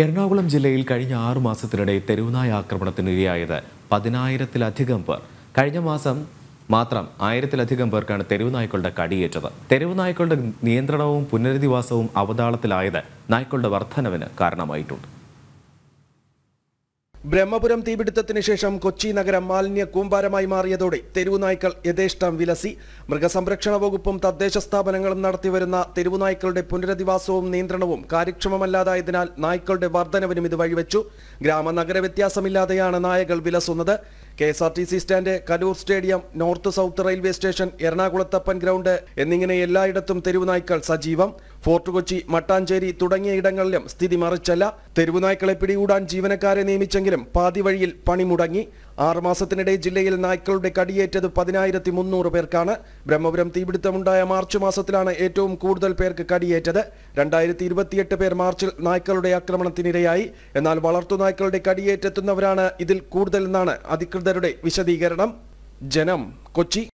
എറണാകുളം ജില്ലയിൽ കഴിഞ്ഞ ആറു മാസത്തിനിടെ തെരുവുനായ ആക്രമണത്തിനിരയായത് പതിനായിരത്തിലധികം പേർ കഴിഞ്ഞ മാസം മാത്രം ആയിരത്തിലധികം പേർക്കാണ് തെരുവുനായ്ക്കളുടെ കടിയേറ്റത് തെരുവുനായ്ക്കളുടെ നിയന്ത്രണവും പുനരധിവാസവും അവതാളത്തിലായത് നായ്ക്കളുടെ വർധനവിന് കാരണമായിട്ടുണ്ട് ബ്രഹ്മപുരം തീപിടുത്തത്തിന് ശേഷം കൊച്ചി നഗരം മാലിന്യ കൂമ്പാരമായി മാറിയതോടെ തെരുവുനായ്ക്കൾ യഥേഷ്ടം വിലസി മൃഗസംരക്ഷണ വകുപ്പും തദ്ദേശ സ്ഥാപനങ്ങളും നടത്തിവരുന്ന തെരുവുനായ്ക്കളുടെ പുനരധിവാസവും നിയന്ത്രണവും കാര്യക്ഷമമല്ലാതായതിനാൽ നായ്ക്കളുടെ വർധനവിനും ഇത് വഴിവെച്ചു ഗ്രാമ നഗര വ്യത്യാസമില്ലാതെയാണ് നായകൾ വിലസുന്നത് K S R T C stand Kaloor stadium north south railway station എറണാകുളത്തപ്പൻ ഗ്രൗണ്ട് എന്നിങ്ങനെ എല്ലായിടത്തും തെരുവുനായ്ക്കൾ സജീവം ഫോർട്ട് കൊച്ചി മട്ടാഞ്ചേരി തുടങ്ങിയ ഇടങ്ങളിലും സ്ഥിതി മറിച്ചല്ല തെരുവുനായ്ക്കളെ പിടികൂടാൻ ജീവനക്കാരെ നിയമിച്ചെങ്കിലും പാതി വഴിയിൽ പണി മുടങ്ങി ആറുമാസത്തിനിടെ ജില്ലയിൽ നായ്ക്കളുടെ കടിയേറ്റത് പതിനായിരത്തി മുന്നൂറ് പേർക്കാണ് ബ്രഹ്മപുരം തീപിടുത്തമുണ്ടായ മാർച്ച് മാസത്തിലാണ് ഏറ്റവും കൂടുതൽ പേർക്ക് കടിയേറ്റത് രണ്ടായിരത്തി ഇരുപത്തിയെട്ട് പേർ മാർച്ചിൽ നായ്ക്കളുടെ ആക്രമണത്തിനിരയായി എന്നാൽ വളർത്തു നായ്ക്കളുടെ കടിയേറ്റെത്തുന്നവരാണ് ഇതിൽ കൂടുതലെന്നാണ് അധികൃതരുടെ വിശദീകരണം ജനം കൊച്ചി